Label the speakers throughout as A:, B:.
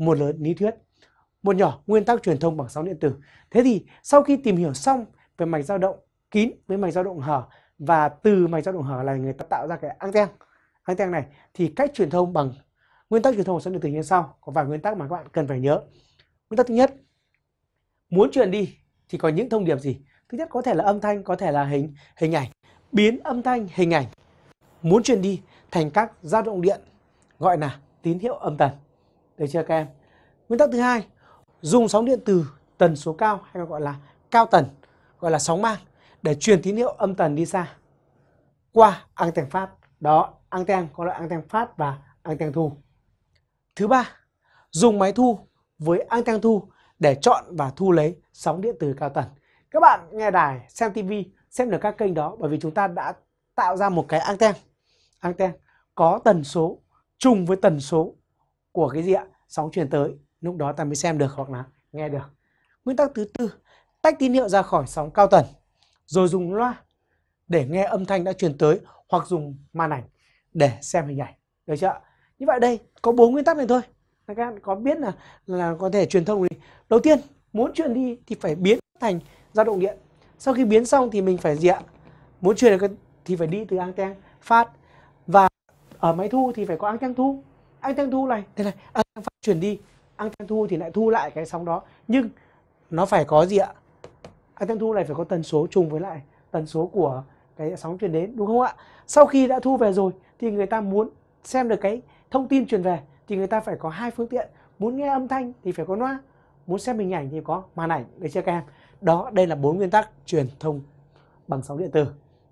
A: một lớn lý thuyết, một nhỏ nguyên tắc truyền thông bằng sóng điện tử. Thế thì sau khi tìm hiểu xong về mạch dao động kín với mạch dao động hở và từ mạch dao động hở là người ta tạo ra cái anten. Anten này thì cách truyền thông bằng nguyên tắc truyền thông bằng sóng điện tử như sau, có vài nguyên tắc mà các bạn cần phải nhớ. Nguyên tắc thứ nhất, muốn truyền đi thì có những thông điệp gì? Thứ nhất có thể là âm thanh, có thể là hình hình ảnh. Biến âm thanh, hình ảnh muốn truyền đi thành các dao động điện gọi là tín hiệu âm tần. Được chưa các em? Nguyên tắc thứ hai, dùng sóng điện từ tần số cao hay gọi là cao tần, gọi là sóng mang để truyền tín hiệu âm tần đi xa qua anten phát. Đó, anten có loại anten phát và anten thu. Thứ ba, dùng máy thu với anten thu để chọn và thu lấy sóng điện từ cao tần. Các bạn nghe đài, xem tivi, xem được các kênh đó bởi vì chúng ta đã tạo ra một cái anten. Anten có tần số trùng với tần số của cái gì ạ sóng truyền tới lúc đó ta mới xem được hoặc là nghe được nguyên tắc thứ tư tách tín hiệu ra khỏi sóng cao tần rồi dùng loa để nghe âm thanh đã truyền tới hoặc dùng màn ảnh để xem hình ảnh được chưa như vậy đây có bốn nguyên tắc này thôi các bạn có biết là là có thể truyền thông gì đầu tiên muốn truyền đi thì phải biến thành dao động điện sau khi biến xong thì mình phải gì muốn truyền được thì phải đi từ anten phát và ở máy thu thì phải có anten thu anh tăng thu này thế này à, anh phải chuyển đi anh tăng thu thì lại thu lại cái sóng đó nhưng nó phải có gì ạ anh tăng thu này phải có tần số trùng với lại tần số của cái sóng truyền đến đúng không ạ sau khi đã thu về rồi thì người ta muốn xem được cái thông tin truyền về thì người ta phải có hai phương tiện muốn nghe âm thanh thì phải có loa muốn xem hình ảnh thì có màn ảnh được chưa các em đó đây là bốn nguyên tắc truyền thông bằng sóng điện tử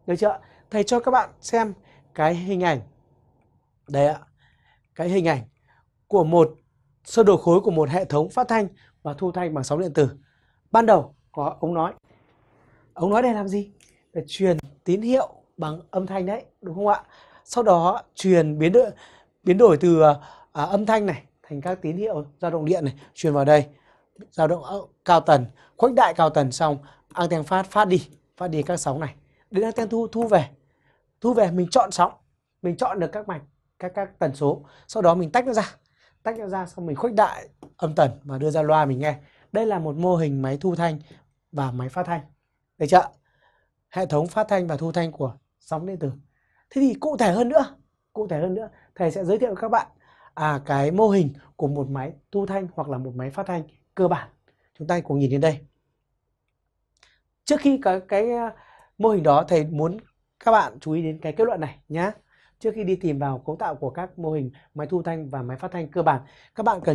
A: được chưa thầy cho các bạn xem cái hình ảnh đây ạ cái hình ảnh của một sơ đồ khối của một hệ thống phát thanh và thu thanh bằng sóng điện tử. Ban đầu có ống nói. Ống nói để làm gì? Để truyền tín hiệu bằng âm thanh đấy, đúng không ạ? Sau đó truyền biến đổi biến đổi từ à, âm thanh này thành các tín hiệu dao động điện này truyền vào đây, dao động ờ, cao tần, khuếch đại cao tần xong anten phát phát đi, phát đi các sóng này. Đến anten thu thu về. Thu về mình chọn sóng, mình chọn được các mạch các các tần số sau đó mình tách nó ra tách nó ra xong mình khuếch đại âm tần và đưa ra loa mình nghe đây là một mô hình máy thu thanh và máy phát thanh được chưa hệ thống phát thanh và thu thanh của sóng điện tử thế thì cụ thể hơn nữa cụ thể hơn nữa thầy sẽ giới thiệu các bạn à, cái mô hình của một máy thu thanh hoặc là một máy phát thanh cơ bản chúng ta cùng nhìn đến đây trước khi cái cái à, mô hình đó thầy muốn các bạn chú ý đến cái kết luận này nhé trước khi đi tìm vào cấu tạo của các mô hình máy thu thanh và máy phát thanh cơ bản các bạn cần